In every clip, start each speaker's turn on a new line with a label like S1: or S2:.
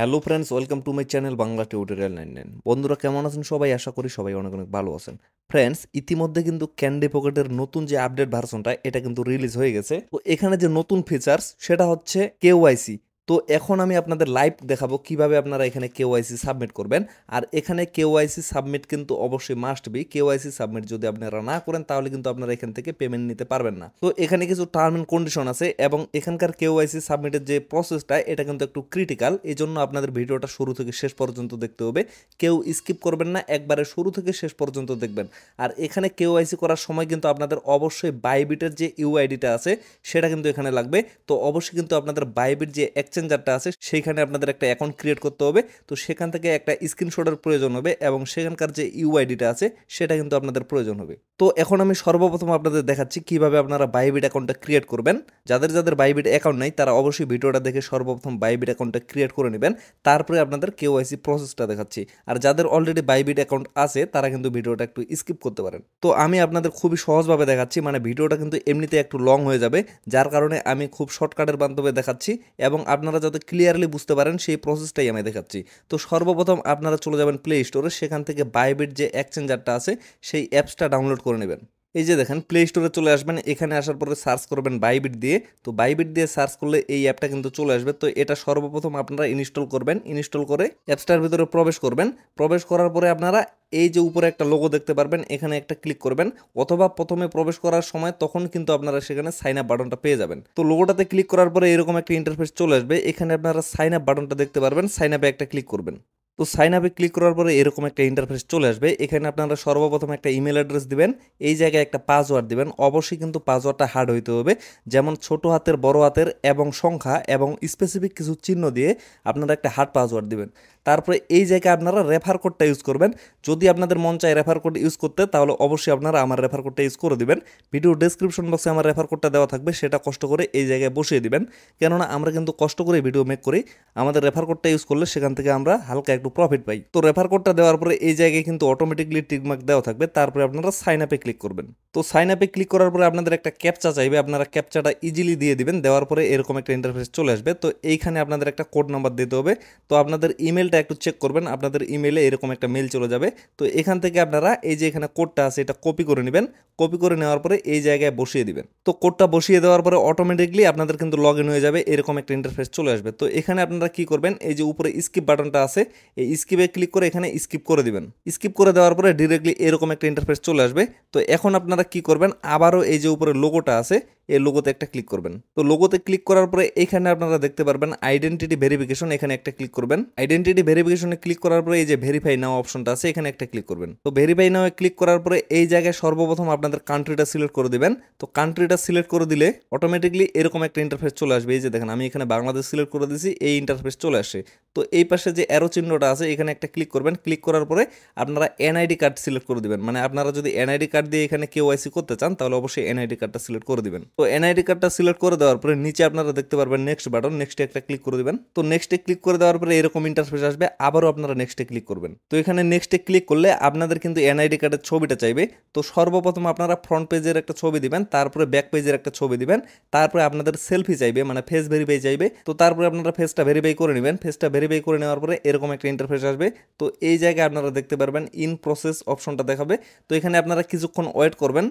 S1: hello friends welcome to my channel Bangla tutorial nine nine বন্ধুরা কেমন আছেন সবাই আশা করি সবাই অনেক অনেক ভালো আছেন ফ্রেন্ডস ইতিমধ্যে কিন্তু ক্যান্ডি পকেটের নতুন যে আপডেট ভার্সনটা এটা কিন্তু রিলিজ হয়ে গেছে তো এখানে যে নতুন ফিচার্স সেটা হচ্ছে কেওয়াইসি তো এখন আমি আপনাদের লাইভ দেখাবো কিভাবে আপনারা এখানে কেওয়াইসি সাবমিট করবেন আর এখানে কেওয়াইসি সাবমিট কিন্তু অবশ্যই মাস্ট বি কেওয়াইসি সাবমিট যদি আপনারা না করেন তাহলে কিন্তু আপনারা এখান থেকে পেমেন্ট নিতে পারবেন না তো এখানে কিছু টার্ম অ্যান্ড কন্ডিশন আছে এবং এখানকার কেওয়াইসি সাবমিটের যে প্রসেসটা এটা কিন্তু একটু ক্রিটিক্যাল এই জন্য আপনাদের ভিডিওটা শুরু থেকে শেষ পর্যন্ত দেখতে হবে কেউ স্কিপ করবেন না একবারে শুরু থেকে শেষ পর্যন্ত দেখবেন আর এখানে কেওয়াইসি করার সময় কিন্তু আপনাদের অবশ্যই বাইবিটের যে ইউআইডিটা আছে সেটা কিন্তু এখানে লাগবে তো অবশ্যই কিন্তু আপনাদের বাইবিট যে এক এক্সচেঞ্জারটা আছে সেইখানে আপনাদের একটা অ্যাকাউন্ট ক্রিয়েট করতে হবে তো সেখান থেকে একটা স্ক্রিনশটের প্রয়োজন হবে এবং সেখানকার যে ইউআইডিটা আছে সেটা কিন্তু আপনাদের প্রয়োজন হবে তো এখন আমি সর্বপ্রথম আপনাদের দেখাচ্ছি কিভাবে আপনারা বাইবিট অ্যাকাউন্টটা ক্রিয়েট করবেন যাদের যাদের বাইবিট অ্যাকাউন্ট নাই তারা অবশ্যই ভিডিওটা দেখে সর্বপ্রথম বাইবিট অ্যাকাউন্টটা ক্রিয়েট করে নেবেন তারপরে আপনাদের কেওআইসি প্রসেসটা দেখাচ্ছি আর যাদের অলরেডি বাইবিট অ্যাকাউন্ট আছে তারা কিন্তু ভিডিওটা একটু স্কিপ করতে পারেন তো আমি আপনাদের খুবই সহজভাবে দেখাচ্ছি মানে ভিডিওটা কিন্তু এমনিতে একটু লং হয়ে যাবে যার কারণে আমি খুব শর্টকাটের মাধ্যমে দেখাচ্ছি এবং আপনার আপনারা যাতে ক্লিয়ারলি বুঝতে পারেন সেই প্রসেসটাই আমি দেখাচ্ছি তো সর্বপ্রথম আপনারা চলে যাবেন প্লে স্টোরে সেখান থেকে বাইবেট যে এক্সচেঞ্জারটা আছে সেই অ্যাপসটা ডাউনলোড করে নেবেন এই যে দেখেন প্লে স্টোরে চলে আসবেন এখানে আসার পরে সার্চ করবেন বাইবিট দিয়ে তো বাইবিট দিয়ে সার্চ করলে এই অ্যাপটা কিন্তু চলে আসবে তো এটা সর্বপ্রথম আপনারা ইনস্টল করবেন ইনস্টল করে অ্যাপসটার ভিতরে প্রবেশ করবেন প্রবেশ করার পরে আপনারা এই যে উপরে একটা লোগো দেখতে পারবেন এখানে একটা ক্লিক করবেন অথবা প্রথমে প্রবেশ করার সময় তখন কিন্তু আপনারা সেখানে সাইন আপ বাটনটা পেয়ে যাবেন তো লোগোটাতে ক্লিক করার পরে এরকম একটা ইন্টারফেস চলে আসবে এখানে আপনারা সাইন আপ বাটনটা দেখতে পারবেন সাইন আপে একটা ক্লিক করবেন তো সাইন আপে ক্লিক করার পরে এরকম একটা ইন্টারফেস চলে আসবে এখানে আপনারা সর্বপ্রথম একটা ইমেল অ্যাড্রেস দিবেন এই জায়গায় একটা পাসওয়ার্ড দিবেন অবশ্যই কিন্তু পাসওয়ার্ডটা হার্ড হইতে হবে যেমন ছোট হাতের বড় হাতের এবং সংখ্যা এবং স্পেসিফিক কিছু চিহ্ন দিয়ে আপনারা একটা হার্ড পাসওয়ার্ড দিবেন তারপরে এই জায়গায় আপনারা রেফার কোডটা ইউজ করবেন যদি আপনাদের মন চায় রেফার কোড ইউজ করতে তাহলে অবশ্যই আপনারা আমার রেফার কোডটা ইউজ করে দিবেন ভিডিও ডেসক্রিপশন বক্সে আমার রেফার কোডটা দেওয়া থাকবে সেটা কষ্ট করে এই জায়গায় বসিয়ে দিবেন কেননা আমরা কিন্তু কষ্ট করে ভিডিও মেক করি আমাদের রেফার কোডটা ইউজ করলে সেখান থেকে আমরা হালকা একটু একটু প্রফিট পাই তো রেফার কোডটা দেওয়ার পরে এই জায়গায় কিন্তু অটোমেটিকলি টিকমার্ক দেওয়া থাকবে তারপরে আপনারা সাইন আপে ক্লিক করবেন তো সাইন আপে ক্লিক করার পরে আপনাদের একটা ক্যাপচা চাইবে আপনারা ক্যাপচাটা ইজিলি দিয়ে দিবেন দেওয়ার পরে এরকম একটা ইন্টারফেস চলে আসবে তো এইখানে আপনাদের একটা কোড নাম্বার দিতে হবে তো আপনাদের ইমেলটা একটু চেক করবেন আপনাদের ইমেলে এরকম একটা মেল চলে যাবে তো এখান থেকে আপনারা এই যে এখানে কোডটা আছে এটা কপি করে নেবেন কপি করে নেওয়ার পরে এই জায়গায় বসিয়ে দিবেন তো কোডটা বসিয়ে দেওয়ার পরে অটোমেটিকলি আপনাদের কিন্তু লগ ইন হয়ে যাবে এরকম একটা ইন্টারফেস চলে আসবে তো এখানে আপনারা কি করবেন এই যে উপরে স্কিপ বাটনটা আছে এই স্কিপে ক্লিক করে এখানে স্কিপ করে দিবেন স্কিপ করে দেওয়ার পরে ডিরেক্টলি এরকম একটা ইন্টারফেস চলে আসবে তো এখন আপনার আপনারা কি করবেন আবারও এই যে উপরে লোগোটা আছে এই লোগোতে একটা ক্লিক করবেন তো লোগোতে ক্লিক করার পরে এখানে আপনারা দেখতে পারবেন আইডেন্টিটি ভেরিফিকেশন এখানে একটা ক্লিক করবেন আইডেন্টিটি ভেরিফিকেশনে ক্লিক করার পরে এই যে ভেরিফাই নাও অপশনটা আছে এখানে একটা ক্লিক করবেন তো ভেরিফাই নাও ক্লিক করার পরে এই জায়গায় সর্বপ্রথম আপনাদের কান্ট্রিটা সিলেক্ট করে দিবেন তো কান্ট্রিটা সিলেক্ট করে দিলে অটোমেটিকলি এরকম একটা ইন্টারফেস চলে আসবে এই যে দেখেন আমি এখানে বাংলাদেশ সিলেক্ট করে দিয়েছি এই ইন্টারফেস চলে আসে তো এই পাশে যে অ্যারো চিহ্নটা আছে এখানে একটা ক্লিক করবেন ক্লিক করার পরে আপনারা এনআইডি কার্ড সিলেক্ট করে দিবেন মানে আপনারা যদি এনআইডি কার্ড দিয়ে এখানে কেউ কেওয়াইসি করতে চান তাহলে অবশ্যই এনআইডি কার্ডটা সিলেক্ট করে দিবেন তো এনআইডি কার্ডটা সিলেক্ট করে দেওয়ার পরে নিচে আপনারা দেখতে পারবেন নেক্সট বাটন নেক্সটে একটা ক্লিক করে দিবেন তো নেক্সটে ক্লিক করে দেওয়ার পরে এরকম ইন্টারফেস আসবে আবারও আপনারা নেক্সটে ক্লিক করবেন তো এখানে নেক্সটে ক্লিক করলে আপনাদের কিন্তু এনআইডি কার্ডের ছবিটা চাইবে তো সর্বপ্রথম আপনারা ফ্রন্ট পেজের একটা ছবি দিবেন তারপরে ব্যাক পেজের একটা ছবি দিবেন তারপরে আপনাদের সেলফি চাইবে মানে ফেস ভেরিফাই চাইবে তো তারপরে আপনারা ফেসটা ভেরিফাই করে নেবেন ফেসটা ভেরিফাই করে নেওয়ার পরে এরকম একটা ইন্টারফেস আসবে তো এই জায়গায় আপনারা দেখতে পারবেন ইন প্রসেস অপশনটা দেখাবে তো এখানে আপনারা কিছুক্ষণ ওয়েট করবেন করবেন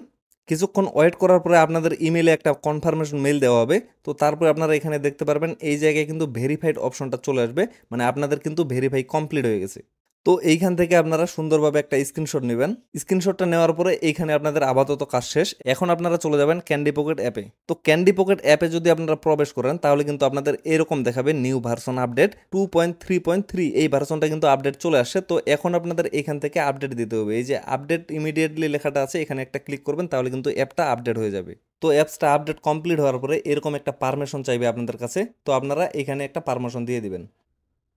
S1: কিছুক্ষণ ওয়েট করার পরে আপনাদের ইমেলে একটা কনফার্মেশন মেল দেওয়া হবে তো তারপরে আপনারা এখানে দেখতে পারবেন এই জায়গায় কিন্তু ভেরিফাইড অপশনটা চলে আসবে মানে আপনাদের কিন্তু ভেরিফাই কমপ্লিট হয়ে গেছে তো এইখান থেকে আপনারা সুন্দরভাবে একটা স্ক্রিনশট নেবেন স্ক্রিনশটটা নেওয়ার পরে এইখানে আপনাদের আপাতত কাজ শেষ এখন আপনারা চলে যাবেন ক্যান্ডি পকেট অ্যাপে তো ক্যান্ডি পকেট অ্যাপে যদি আপনারা প্রবেশ করেন তাহলে কিন্তু আপনাদের এরকম দেখাবে new version update two point three point three এই ভার্সনটা কিন্তু আপডেট চলে আসে তো এখন আপনাদের এখান থেকে আপডেট দিতে হবে এই যে আপডেট ইমিডিয়েটলি লেখাটা আছে এখানে একটা ক্লিক করবেন তাহলে কিন্তু অ্যাপটা আপডেট হয়ে যাবে তো অ্যাপসটা আপডেট কমপ্লিট হওয়ার পরে এরকম একটা পারমিশন চাইবে আপনাদের কাছে তো আপনারা এখানে একটা পারমিশন দিয়ে দিবেন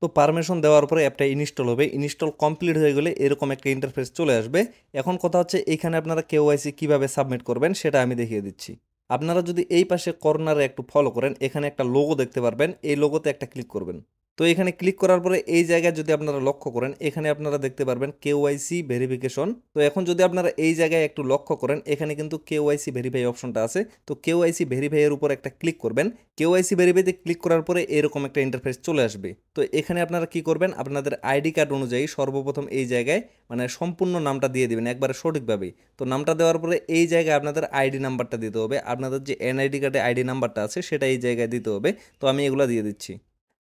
S1: তো পারমিশন দেওয়ার পরে অ্যাপটা ইনস্টল হবে ইনস্টল কমপ্লিট হয়ে গেলে এরকম একটা ইন্টারফেস চলে আসবে এখন কথা হচ্ছে এখানে আপনারা আইসি কীভাবে সাবমিট করবেন সেটা আমি দেখিয়ে দিচ্ছি আপনারা যদি এই পাশে কর্নারে একটু ফলো করেন এখানে একটা লোগো দেখতে পারবেন এই লোগোতে একটা ক্লিক করবেন তো এখানে ক্লিক করার পরে এই জায়গায় যদি আপনারা লক্ষ্য করেন এখানে আপনারা দেখতে পারবেন কেওয়াইসি ভেরিফিকেশন তো এখন যদি আপনারা এই জায়গায় একটু লক্ষ্য করেন এখানে কিন্তু কেওয়াইসি ভেরিফাই অপশনটা আছে তো কেওয়াইসি ভেরিফাইয়ের উপর একটা ক্লিক করবেন কেওয়াইসি ভেরিফাইতে ক্লিক করার পরে এরকম একটা ইন্টারফেস চলে আসবে তো এখানে আপনারা কি করবেন আপনাদের আইডি কার্ড অনুযায়ী সর্বপ্রথম এই জায়গায় মানে সম্পূর্ণ নামটা দিয়ে দেবেন একবারে সঠিকভাবে তো নামটা দেওয়ার পরে এই জায়গায় আপনাদের আইডি নাম্বারটা দিতে হবে আপনাদের যে এনআইডি কার্ডে আইডি নাম্বারটা আছে সেটা এই জায়গায় দিতে হবে তো আমি এগুলো দিয়ে দিচ্ছি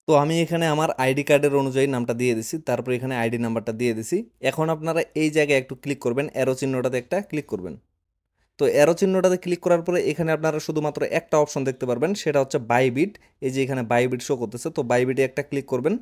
S1: তো আমি এখানে আমার আইডি কার্ডের অনুযায়ী নামটা দিয়ে দিছি তারপর এখানে আইডি নাম্বারটা দিয়ে দিছি এখন আপনারা এই জায়গায় একটু ক্লিক করবেন অ্যারো চিহ্নটাতে একটা ক্লিক করবেন তো অ্যারো চিহ্নটাতে ক্লিক করার পরে এখানে আপনারা শুধুমাত্র একটা অপশন দেখতে পারবেন সেটা হচ্ছে বাইবিট এই যে এখানে বাইবিট শো করতেছে তো বাইবিটে একটা ক্লিক করবেন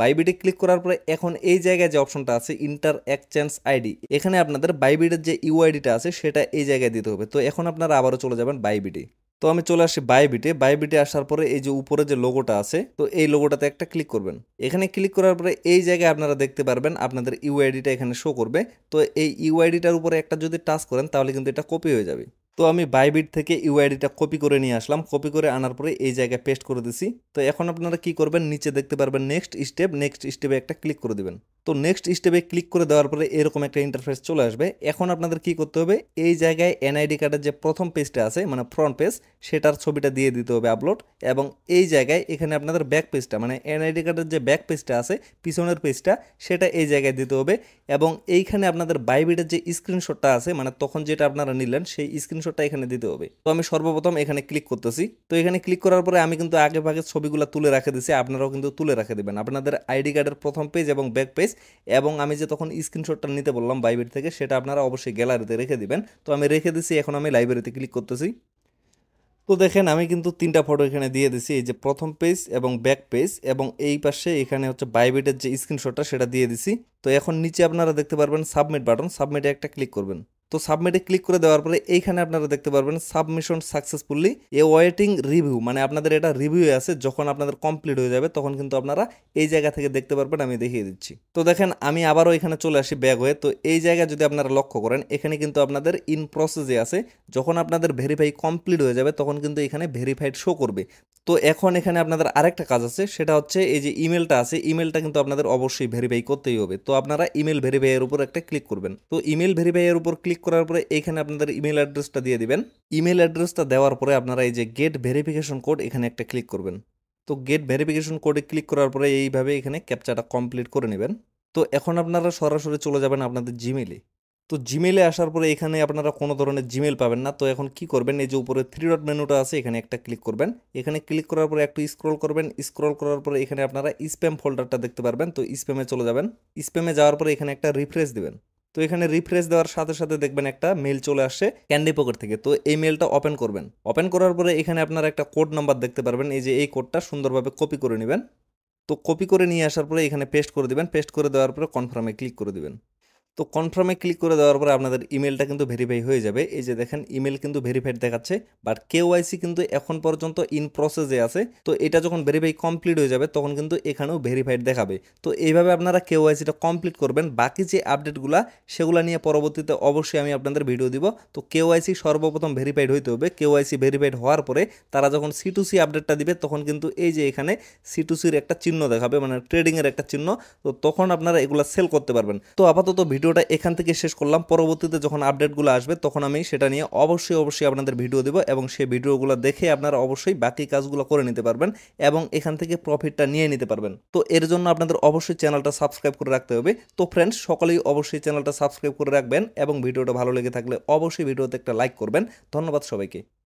S1: বাইবিটে ক্লিক করার পরে এখন এই জায়গায় যে অপশনটা আছে ইন্টার এক্সচেঞ্জ আইডি এখানে আপনাদের বাইবিটের যে ইউআইডিটা আছে সেটা এই জায়গায় দিতে হবে তো এখন আপনারা আবারও চলে যাবেন বাইবিটে তো আমি চলে আসি বাইবিটে বাইবিটে আসার পরে এই যে উপরে যে লোগোটা আছে তো এই লোগোটাতে একটা ক্লিক করবেন এখানে ক্লিক করার পরে এই জায়গায় আপনারা দেখতে পারবেন আপনাদের ইউআইডিটা এখানে শো করবে তো এই ইউআইডিটার উপরে একটা যদি টাচ করেন তাহলে কিন্তু এটা কপি হয়ে যাবে তো আমি বাইবিট থেকে ইউআইডিটা কপি করে নিয়ে আসলাম কপি করে আনার পরে এই জায়গায় পেস্ট করে দিছি তো এখন আপনারা কি করবেন নিচে দেখতে পারবেন নেক্সট স্টেপ নেক্সট স্টেপে একটা ক্লিক করে দেবেন তো নেক্সট স্টেপে ক্লিক করে দেওয়ার পরে এরকম একটা ইন্টারফেস চলে আসবে এখন আপনাদের কি করতে হবে এই জায়গায় এনআইডি কার্ডের যে প্রথম পেজটা আছে মানে ফ্রন্ট পেজ সেটার ছবিটা দিয়ে দিতে হবে আপলোড এবং এই জায়গায় এখানে আপনাদের ব্যাক পেজটা মানে এনআইডি কার্ডের যে ব্যাক পেজটা আছে পিছনের পেজটা সেটা এই জায়গায় দিতে হবে এবং এইখানে আপনাদের বাইবিটের যে স্ক্রিনশটটা আছে মানে তখন যেটা আপনারা নিলেন সেই স্ক্রিনশটটা এখানে দিতে হবে তো আমি সর্বপ্রথম এখানে ক্লিক করতেছি তো এখানে ক্লিক করার পরে আমি কিন্তু আগে ভাগে ছবিগুলো তুলে রাখে দিছি আপনারাও কিন্তু তুলে রাখে দেবেন আপনাদের আইডি কার্ডের প্রথম পেজ এবং ব্যাক পেজ এবং আমি যে তখন স্ক্রিনশটটা নিতে বললাম বাইবের থেকে সেটা আপনারা অবশ্যই গ্যালারিতে রেখে দিবেন তো আমি রেখে দিছি এখন আমি লাইব্রেরিতে ক্লিক করতেছি তো দেখেন আমি কিন্তু তিনটা ফটো এখানে দিয়ে দিছি এই যে প্রথম পেজ এবং ব্যাক পেজ এবং এই পাশে এখানে হচ্ছে বাইবেটের যে স্ক্রিনশটটা সেটা দিয়ে দিছি তো এখন নিচে আপনারা দেখতে পারবেন সাবমিট বাটন সাবমিটে একটা ক্লিক করবেন তো সাবমিটে ক্লিক করে দেওয়ার পরে এইখানে আপনারা দেখতে পারবেন submission successfully awaiting review মানে আপনাদের এটা রিভিউ আছে যখন আপনাদের কমপ্লিট হয়ে যাবে তখন কিন্তু আপনারা এই জায়গা থেকে দেখতে পারবেন আমি দেখিয়ে দিচ্ছি তো দেখেন আমি আবারও এখানে চলে আসি ব্যাগ হয়ে তো এই জায়গা যদি আপনারা লক্ষ্য করেন এখানে কিন্তু আপনাদের ইন প্রসেসে আছে যখন আপনাদের ভেরিফাই কমপ্লিট হয়ে যাবে তখন কিন্তু এখানে ভেরিফাইড শো করবে তো এখন এখানে আপনাদের আরেকটা কাজ আছে সেটা হচ্ছে এই যে ইমেলটা আছে ইমেলটা কিন্তু আপনাদের অবশ্যই ভেরিফাই করতেই হবে তো আপনারা ইমেল ভেরিফাইয়ের উপর একটা ক্লিক করবেন তো ইমেল ভেরিফাইয়ের উপর ক্লিক করার পরে এখানে আপনাদের ইমেল অ্যাড্রেসটা দিয়ে দিবেন ইমেল অ্যাড্রেসটা দেওয়ার পরে আপনারা এই যে গেট ভেরিফিকেশন কোড এখানে একটা ক্লিক করবেন তো গেট ভেরিফিকেশন কোডে ক্লিক করার পরে এইভাবে এখানে ক্যাপচাটা কমপ্লিট করে নেবেন তো এখন আপনারা সরাসরি চলে যাবেন আপনাদের জিমেলে তো জিমেলে আসার পরে এখানে আপনারা কোনো ধরনের জিমেল পাবেন না তো এখন কি করবেন এই যে উপরে থ্রি ডট মেনুটা আছে এখানে একটা ক্লিক করবেন এখানে ক্লিক করার পরে একটু স্ক্রল করবেন স্ক্রল করার পরে এখানে আপনারা স্প্যাম ফোল্ডারটা দেখতে পারবেন তো স্প্যামে চলে যাবেন স্প্যামে যাওয়ার পরে এখানে একটা রিফ্রেশ দেবেন তো এখানে রিফ্রেশ দেওয়ার সাথে সাথে দেখবেন একটা মেল চলে আসে ক্যান্ডি পকেট থেকে তো এই মেলটা ওপেন করবেন ওপেন করার পরে এখানে আপনার একটা কোড নাম্বার দেখতে পারবেন এই যে এই কোডটা সুন্দরভাবে কপি করে নেবেন তো কপি করে নিয়ে আসার পরে এখানে পেস্ট করে দেবেন পেস্ট করে দেওয়ার পরে কনফার্মে ক্লিক করে দেবেন তো কনফার্মে ক্লিক করে দেওয়ার পরে আপনাদের ইমেলটা কিন্তু ভেরিফাই হয়ে যাবে এই যে দেখেন ইমেল কিন্তু ভেরিফাইড দেখাচ্ছে বাট কেওয়াইসি কিন্তু এখন পর্যন্ত ইন প্রসেসে আছে তো এটা যখন ভেরিফাই কমপ্লিট হয়ে যাবে তখন কিন্তু এখানেও ভেরিফাইড দেখাবে তো এইভাবে আপনারা কেওয়াইসিটা কমপ্লিট করবেন বাকি যে আপডেটগুলো সেগুলো নিয়ে পরবর্তীতে অবশ্যই আমি আপনাদের ভিডিও দিব তো কেওয়াইসি সর্বপ্রথম ভেরিফাইড হইতে হবে কেওয়াইসি ভেরিফাইড হওয়ার পরে তারা যখন সি টু সি আপডেটটা দিবে তখন কিন্তু এই যে এখানে সি টু সির একটা চিহ্ন দেখাবে মানে ট্রেডিংয়ের একটা চিহ্ন তো তখন আপনারা এগুলো সেল করতে পারবেন তো আপাতত ভিডিও ভিডিওটা এখান থেকে শেষ করলাম পরবর্তীতে যখন আপডেটগুলো আসবে তখন আমি সেটা নিয়ে অবশ্যই অবশ্যই আপনাদের ভিডিও দেবো এবং সেই ভিডিওগুলো দেখে আপনারা অবশ্যই বাকি কাজগুলো করে নিতে পারবেন এবং এখান থেকে প্রফিটটা নিয়ে নিতে পারবেন তো এর জন্য আপনাদের অবশ্যই চ্যানেলটা সাবস্ক্রাইব করে রাখতে হবে তো ফ্রেন্ডস সকলেই অবশ্যই চ্যানেলটা সাবস্ক্রাইব করে রাখবেন এবং ভিডিওটা ভালো লেগে থাকলে অবশ্যই ভিডিওতে একটা লাইক করবেন ধন্যবাদ সবাইকে